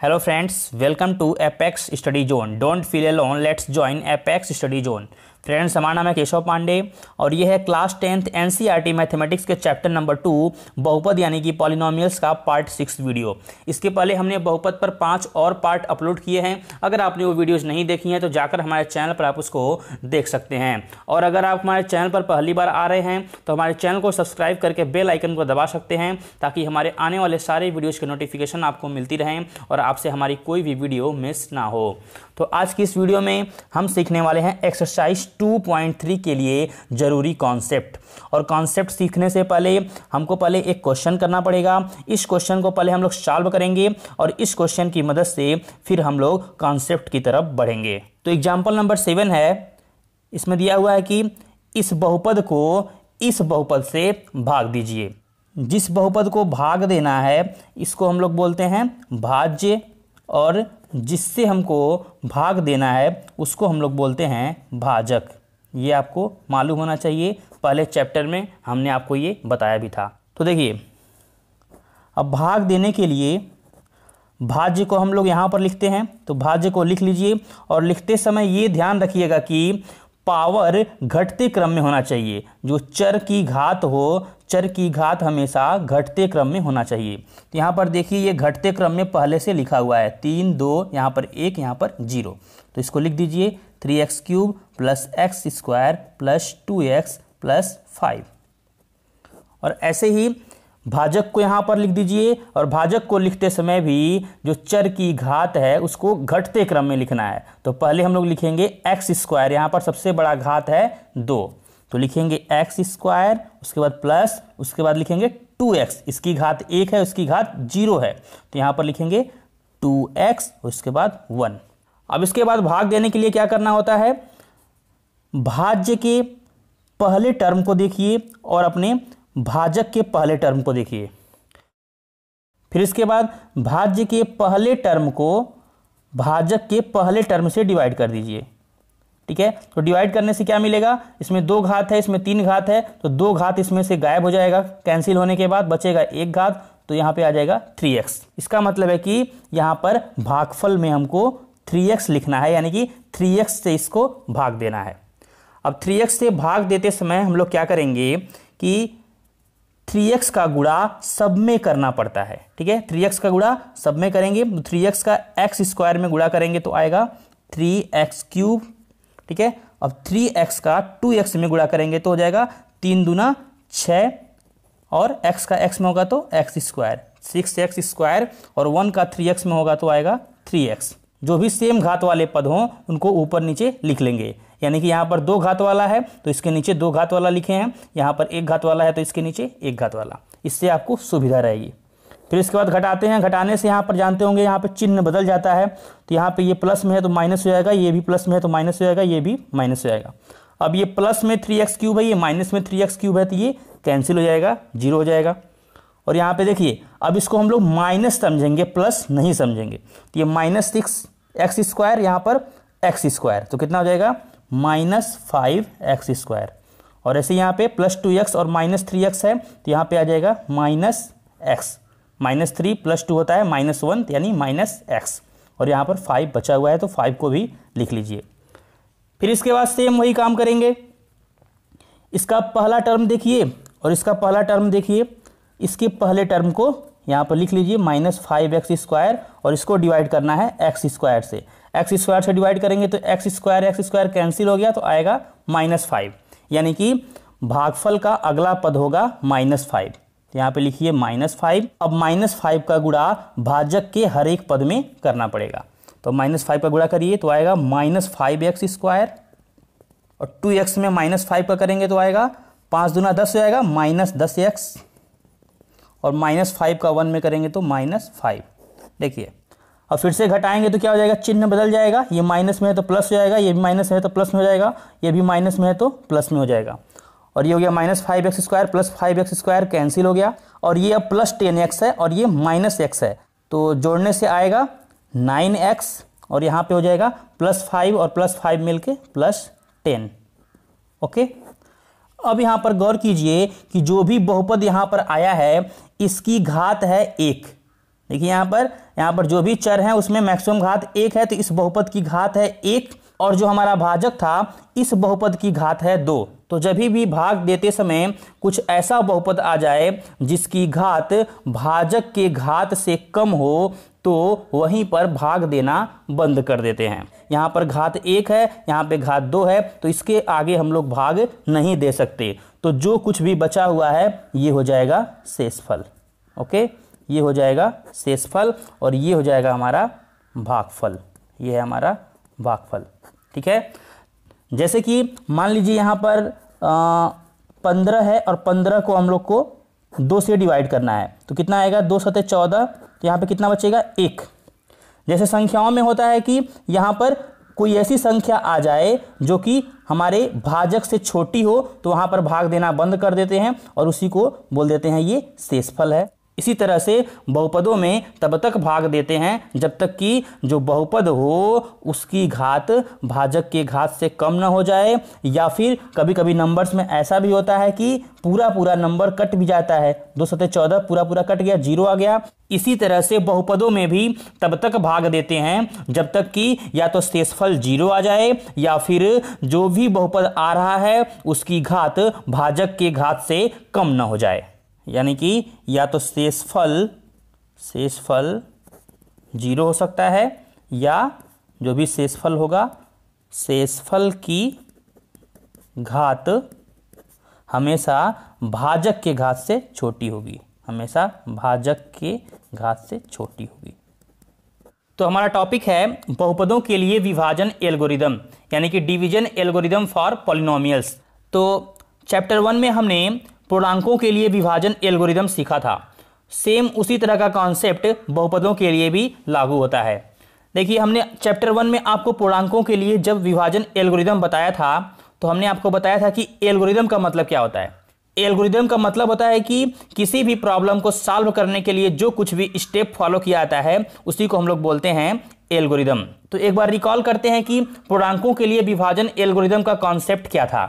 Hello friends, welcome to Apex Study Zone. Don't feel alone, let's join Apex Study Zone. Friends हमारा नाम है केशव पांडे और ये है क्लास टेंथ एनसीईआरटी मैथमेटिक्स के चैप्टर नंबर टू बहुपद यानी कि पॉलिनोमियल्स का पार्ट सिक्स वीडियो इसके पहले हमने बहुपद पर पांच और पार्ट अपलोड किए हैं अगर आपने वो वीडियोज़ नहीं देखी हैं तो जाकर हमारे चैनल पर आप उसको देख सकते हैं और अगर आप हमारे चैनल पर पहली बार आ रहे हैं तो हमारे चैनल को सब्सक्राइब करके बेल आइकन को दबा सकते हैं ताकि हमारे आने वाले सारे वीडियोज़ के नोटिफिकेशन आपको मिलती रहें और आपसे हमारी कोई भी वीडियो मिस ना हो तो आज की इस वीडियो में हम सीखने वाले हैं एक्सरसाइज 2.3 के लिए ज़रूरी कॉन्सेप्ट और कॉन्सेप्ट सीखने से पहले हमको पहले एक क्वेश्चन करना पड़ेगा इस क्वेश्चन को पहले हम लोग सॉल्व करेंगे और इस क्वेश्चन की मदद से फिर हम लोग कॉन्सेप्ट की तरफ बढ़ेंगे तो एग्जाम्पल नंबर सेवन है इसमें दिया हुआ है कि इस बहुपद को इस बहुपद से भाग दीजिए जिस बहुपद को भाग देना है इसको हम लोग बोलते हैं भाज्य और जिससे हमको भाग देना है उसको हम लोग बोलते हैं भाजक ये आपको मालूम होना चाहिए पहले चैप्टर में हमने आपको ये बताया भी था तो देखिए अब भाग देने के लिए भाज्य को हम लोग यहाँ पर लिखते हैं तो भाज्य को लिख लीजिए और लिखते समय ये ध्यान रखिएगा कि पावर घटते क्रम में होना चाहिए जो चर की घात हो चर की घात हमेशा घटते क्रम में होना चाहिए तो यहाँ पर देखिए ये घटते क्रम में पहले से लिखा हुआ है तीन दो यहाँ पर एक यहाँ पर जीरो तो इसको लिख दीजिए three x cube plus x square plus two x plus five और ऐसे ही भाजक को यहाँ पर लिख दीजिए और भाजक को लिखते समय भी जो चर की घात है उसको घटते क्रम में लिखना है तो पहले हम लोग लिखेंगे एक्स स्क्वायर यहाँ पर सबसे बड़ा घात है दो तो लिखेंगे एक्स स्क्वायर उसके बाद प्लस उसके बाद लिखेंगे टू एक्स इसकी घात एक है उसकी घात जीरो है तो यहाँ पर लिखेंगे टू एक्स उसके बाद वन अब इसके बाद भाग देने के लिए क्या करना होता है भाज्य के पहले टर्म को देखिए और अपने भाजक के पहले टर्म को देखिए फिर इसके बाद भाज्य के पहले टर्म को भाजक के पहले टर्म से डिवाइड कर दीजिए ठीक है तो डिवाइड करने से क्या मिलेगा इसमें दो घात है इसमें तीन घात है तो दो घात इसमें से गायब हो जाएगा कैंसिल होने के बाद बचेगा एक घात तो यहाँ पे आ जाएगा थ्री एक्स इसका मतलब है कि यहाँ पर भागफल में हमको थ्री एक्स लिखना है यानी कि थ्री एक्स से इसको भाग देना है अब थ्री एक्स से भाग देते समय हम लोग क्या करेंगे कि थ्री एक्स का गुड़ा सब में करना पड़ता है ठीक है थ्री एक्स का गुड़ा सब में करेंगे थ्री एक्स का एक्स स्क्वायर में गुड़ा करेंगे तो आएगा थ्री एक्स क्यूब ठीक है अब थ्री एक्स का टू एक्स में गुड़ा करेंगे तो हो जाएगा तीन दूना छः और एक्स का एक्स में होगा तो x square six x square और वन का थ्री एक्स में होगा तो आएगा थ्री एक्स जो भी सेम घात वाले पद हों उनको ऊपर नीचे लिख लेंगे यानी कि यहाँ पर दो घात वाला है तो इसके नीचे दो घात वाला लिखे हैं यहाँ पर एक घात वाला है तो इसके नीचे एक घात वाला इससे आपको सुविधा रहेगी फिर इसके बाद घटाते हैं घटाने से यहाँ पर जानते होंगे यहाँ पर चिन्ह बदल जाता है तो यहाँ पर ये प्लस में है तो माइनस हो जाएगा ये भी प्लस में है तो माइनस हो जाएगा ये भी माइनस हो जाएगा अब ये प्लस में थ्री एक्स क्यूब है ये माइनस में थ्री एक्स क्यूब है तो ये कैंसिल हो जाएगा जीरो हो जाएगा और यहाँ पे देखिए अब इसको हम लोग माइनस समझेंगे प्लस नहीं समझेंगे तो ये माइनस सिक्स एक्स स्क्वायर यहाँ पर एक्स स्क्वायर तो कितना हो जाएगा माइनस फाइव एक्स स्क्वायर और ऐसे यहाँ पे प्लस टू एक्स और माइनस थ्री एक्स है तो यहाँ पे आ जाएगा minus x minus three plus two होता है माइनस वन तो यानी माइनस एक्स और यहाँ पर फाइव बचा हुआ है तो फाइव को भी लिख लीजिए फिर इसके बाद सेम वही काम करेंगे इसका पहला टर्म देखिए और इसका पहला टर्म देखिए इसके पहले टर्म को यहाँ पर लिख लीजिए माइनस फाइव एक्स स्क्वायर और इसको डिवाइड करना है एक्स स्क्वायर से एक्स स्क्वायर से डिवाइड करेंगे तो x square x square cancel हो गया तो आएगा माइनस फाइव यानी कि भागफल का अगला पद होगा माइनस फाइव तो यहाँ पे लिखिए माइनस फाइव अब माइनस फाइव का गुड़ा भाजक के हर एक पद में करना पड़ेगा तो माइनस फाइव का गुड़ा करिए तो आएगा माइनस फाइव एक्स स्क्वायर और टू एक्स में माइनस फाइव का करेंगे तो आएगा पाँच दुना दस हो जाएगा माइनस दस एक्स और माइनस फाइव का वन में करेंगे तो माइनस फाइव देखिए अब फिर से घटाएंगे तो क्या हो जाएगा चिन्ह बदल जाएगा ये माइनस में है तो प्लस हो जाएगा ये भी माइनस में है तो प्लस में हो जाएगा ये भी माइनस में है तो प्लस में हो जाएगा और ये हो गया minus five x square plus five x square cancel हो गया और ये अब प्लस टेन एक्स है और ये माइनस एक्स है तो जोड़ने से आएगा नाइन एक्स और यहाँ पे हो जाएगा प्लस फाइव और प्लस फाइव मिल के प्लस टेन ओके अब यहां पर गौर कीजिए कि जो भी बहुपद यहां पर आया है इसकी घात है एक देखिए यहाँ पर यहाँ पर जो भी चर है उसमें मैक्सिमम घात एक है तो इस बहुपद की घात है एक और जो हमारा भाजक था इस बहुपद की घात है दो तो जब भी भाग देते समय कुछ ऐसा बहुपद आ जाए जिसकी घात भाजक के घात से कम हो तो वहीं पर भाग देना बंद कर देते हैं यहाँ पर घात एक है यहाँ पे घात दो है तो इसके आगे हम लोग भाग नहीं दे सकते तो जो कुछ भी बचा हुआ है ये हो जाएगा शेषफल ओके ये हो जाएगा शेषफल और ये हो जाएगा हमारा भागफल ये है हमारा भागफल ठीक है जैसे कि मान लीजिए यहाँ पर पंद्रह है और पंद्रह को हम लोग को दो से डिवाइड करना है तो कितना आएगा दो सतह चौदह तो यहाँ पर कितना बचेगा एक जैसे संख्याओं में होता है कि यहाँ पर कोई ऐसी संख्या आ जाए जो कि हमारे भाजक से छोटी हो तो वहाँ पर भाग देना बंद कर देते हैं और उसी को बोल देते हैं ये शेषफल है इसी तरह से बहुपदों में तब तक भाग देते हैं जब तक कि जो बहुपद हो उसकी घात भाजक के घात से कम ना हो जाए या फिर कभी कभी नंबर्स में ऐसा भी होता है कि पूरा पूरा नंबर कट भी जाता है दो सौ चौदह पूरा पूरा कट गया जीरो आ गया इसी तरह से बहुपदों में भी तब तक भाग देते हैं जब तक कि या तो शेषफल जीरो आ जाए या फिर जो भी बहुपद आ रहा है उसकी घात भाजक के घात से कम ना हो जाए यानी कि या तो शेषफल शेषफल जीरो हो सकता है या जो भी शेषफल होगा शेषफल की घात हमेशा भाजक के घात से छोटी होगी हमेशा भाजक के घात से छोटी होगी तो हमारा टॉपिक है बहुपदों के लिए विभाजन एल्गोरिदम यानी कि डिवीजन एल्गोरिदम फॉर पॉलिनोमियल्स तो चैप्टर वन में हमने पूर्णांकों के लिए विभाजन एल्गोरिदम सीखा था सेम उसी तरह का कॉन्सेप्ट बहुपदों के लिए भी लागू होता है देखिए हमने चैप्टर वन में आपको पूर्णांकों के लिए जब विभाजन एल्गोरिदम बताया था तो हमने आपको बताया था कि एल्गोरिदम का मतलब क्या होता है एल्गोरिदम का मतलब होता है कि किसी भी प्रॉब्लम को सॉल्व करने के लिए जो कुछ भी स्टेप फॉलो किया जाता है उसी को हम लोग बोलते हैं एल्गोरिदम तो एक बार रिकॉल करते हैं कि पूर्णांकों के लिए विभाजन एल्गोरिदम का कॉन्सेप्ट क्या था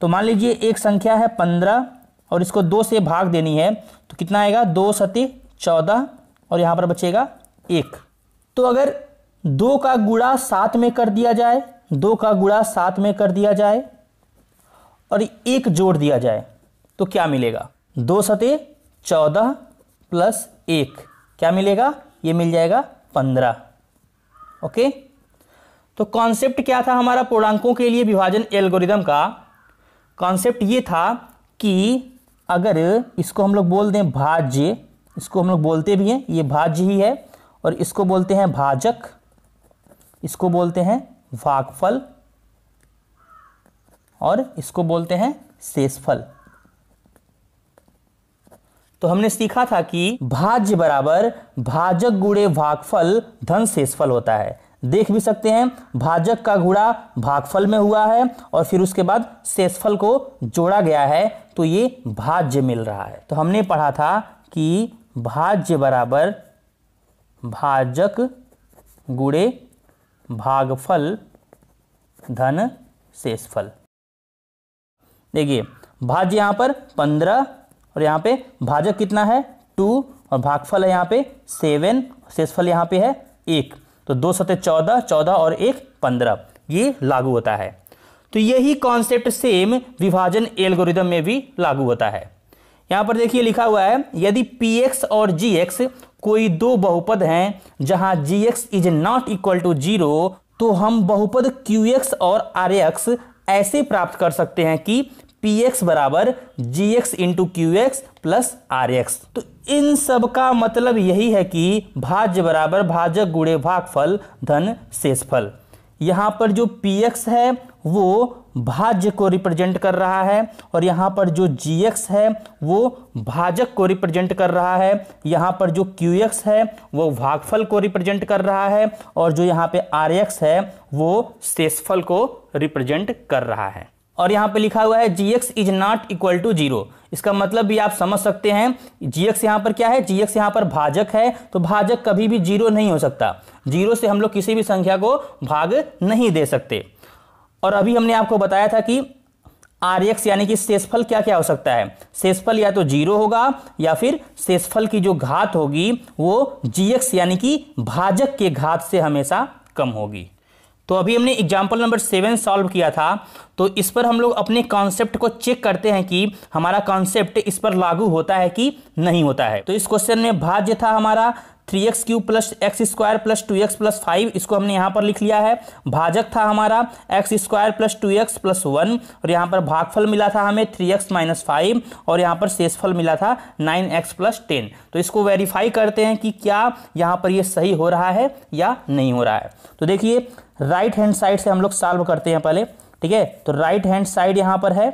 तो मान लीजिए एक संख्या है पंद्रह और इसको दो से भाग देनी है तो कितना आएगा दो सती चौदह और यहाँ पर बचेगा एक तो अगर दो का गुड़ा सात में कर दिया जाए दो का गुड़ा सात में कर दिया जाए और एक जोड़ दिया जाए तो क्या मिलेगा दो सते चौदह प्लस एक क्या मिलेगा ये मिल जाएगा पंद्रह ओके तो कॉन्सेप्ट क्या था हमारा पूर्णांकों के लिए विभाजन एल्गोरिदम का कॉन्सेप्ट ये था कि अगर इसको हम लोग बोल दें भाज्य इसको हम लोग बोलते भी हैं ये भाज्य ही है और इसको बोलते हैं भाजक इसको बोलते हैं भागफल और इसको बोलते हैं शेषफल तो हमने सीखा था कि भाज्य बराबर भाजक गुड़े भागफल धन शेषफल होता है देख भी सकते हैं भाजक का गुणा भागफल में हुआ है और फिर उसके बाद शेषफल को जोड़ा गया है तो ये भाज्य मिल रहा है तो हमने पढ़ा था कि भाज्य बराबर भाजक गुड़े भागफल धन शेषफल देखिए भाज्य यहाँ पर पंद्रह और यहाँ पे भाजक कितना है टू और भागफल है यहाँ पे सेवन शेषफल यहाँ पे है एक तो दो सत्य चौदह चौदह और एक पंद्रह ये लागू होता है तो यही कॉन्सेप्ट सेम विभाजन एल्गोरिदम में भी लागू होता है यहां पर देखिए लिखा हुआ है यदि पी एक्स और जी एक्स कोई दो बहुपद हैं जहां g x is not equal to zero तो हम बहुपद क्यू एक्स और आर एक्स ऐसे प्राप्त कर सकते हैं कि पी एक्स बराबर g x into q x plus r x तो इन सब का मतलब यही है कि भाज्य बराबर भाजक गुड़े भागफल धन शेषफल यहाँ पर जो पी एक्स है वो भाज्य को रिप्रेजेंट कर रहा है और यहाँ पर जो जी एक्स है वो भाजक को रिप्रेजेंट कर रहा है यहाँ पर जो क्यू एक्स है वो भागफल को रिप्रेजेंट कर रहा है और जो यहाँ पे आर एक्स है वो शेषफल को रिप्रेजेंट कर रहा है और यहाँ पे लिखा हुआ है g x is not equal to zero इसका मतलब भी आप समझ सकते हैं जी एक्स यहाँ पर क्या है जी एक्स यहाँ पर भाजक है तो भाजक कभी भी जीरो नहीं हो सकता जीरो से हम लोग किसी भी संख्या को भाग नहीं दे सकते और अभी हमने आपको बताया था कि आर एक्स यानी कि शेषफल क्या क्या हो सकता है शेषफल या तो जीरो होगा या फिर शेषफल की जो घात होगी वो जी एक्स यानी कि भाजक के घात से हमेशा कम होगी तो अभी हमने एग्जाम्पल नंबर सेवन सॉल्व किया था तो इस पर हम लोग अपने कॉन्सेप्ट को चेक करते हैं कि हमारा कॉन्सेप्ट इस पर लागू होता है कि नहीं होता है तो इस क्वेश्चन में भाज्य था हमारा three x cube plus x square plus two x plus five इसको हमने यहाँ पर लिख लिया है भाजक था हमारा x square plus two x plus one और यहाँ पर भागफल मिला था हमें थ्री एक्स माइनस फाइव और यहाँ पर शेषफल मिला था नाइन एक्स प्लस टेन तो इसको वेरीफाई करते हैं कि क्या यहाँ पर ये यह सही हो रहा है या नहीं हो रहा है तो देखिए राइट हैंड साइड से हम लोग सॉल्व करते हैं पहले ठीक है तो राइट हैंड साइड यहाँ पर है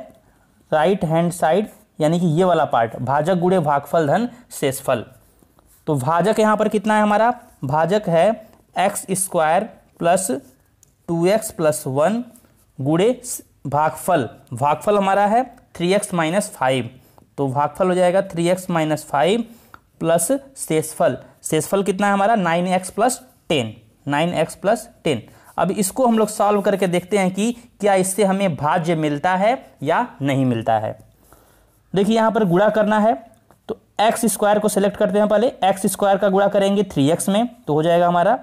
राइट हैंड साइड यानी कि ये वाला पार्ट भाजक गुड़े भागफल धन शेषफल तो भाजक यहां पर कितना है हमारा भाजक है x square plus two x plus one गुड़े भागफल भागफल हमारा है थ्री एक्स माइनस फाइव तो भागफल हो जाएगा three x minus five plus शेषफल शेषफल कितना है हमारा nine x plus ten nine x plus ten अब इसको हम लोग सॉल्व करके देखते हैं कि क्या इससे हमें भाज्य मिलता है या नहीं मिलता है देखिए यहाँ पर गुड़ा करना है तो एक्स स्क्वायर को सिलेक्ट करते हैं पहले एक्स स्क्वायर का गुड़ा करेंगे थ्री एक्स में तो हो जाएगा हमारा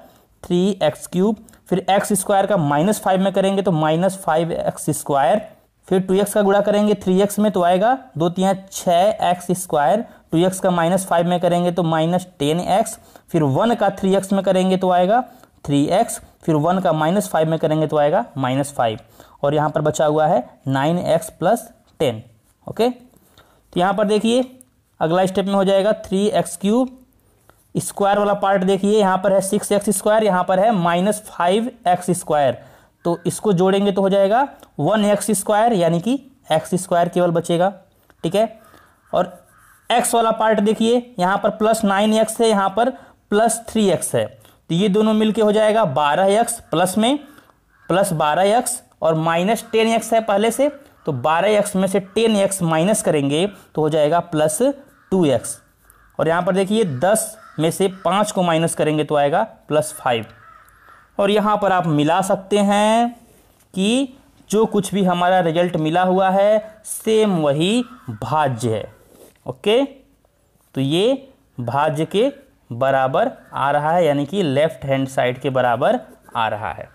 थ्री एक्स क्यूब फिर एक्स स्क्वायर का माइनस फाइव में करेंगे तो माइनस फाइव एक्स स्क्वायर फिर टू एक्स का गुड़ा करेंगे थ्री एक्स में तो आएगा दो तीन छः एक्स स्क्वायर टू एक्स का माइनस फाइव में करेंगे तो माइनस टेन एक्स फिर वन का थ्री एक्स में करेंगे तो आएगा थ्री एक्स फिर वन का माइनस फाइव में करेंगे तो आएगा माइनस फाइव और यहाँ पर बचा हुआ है nine x plus ten okay तो यहाँ पर देखिए अगला स्टेप में हो जाएगा थ्री एक्स क्यूब स्क्वायर वाला पार्ट देखिए यहाँ पर है सिक्स एक्स स्क्वायर यहाँ पर है माइनस फाइव एक्स स्क्वायर तो इसको जोड़ेंगे तो हो जाएगा वन एक्स स्क्वायर यानी कि एक्स स्क्वायर केवल बचेगा ठीक है और एक्स वाला पार्ट देखिए यहाँ पर प्लस नाइन एक्स है यहाँ पर प्लस थ्री एक्स है तो ये दोनों मिलके हो जाएगा बारह एक्स प्लस में प्लस बारह एक्स और माइनस टेन एक्स है पहले से तो बारह एक्स में से टेन एक्स माइनस करेंगे तो हो जाएगा प्लस टू एक्स और यहाँ पर देखिए दस में से पाँच को माइनस करेंगे तो आएगा प्लस फाइव और यहाँ पर आप मिला सकते हैं कि जो कुछ भी हमारा रिजल्ट मिला हुआ है सेम वही भाज्य है ओके तो ये भाज्य के बराबर आ रहा है यानी कि लेफ्ट हैंड साइड के बराबर आ रहा है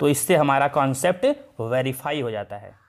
तो इससे हमारा कॉन्सेप्ट वेरीफाई हो जाता है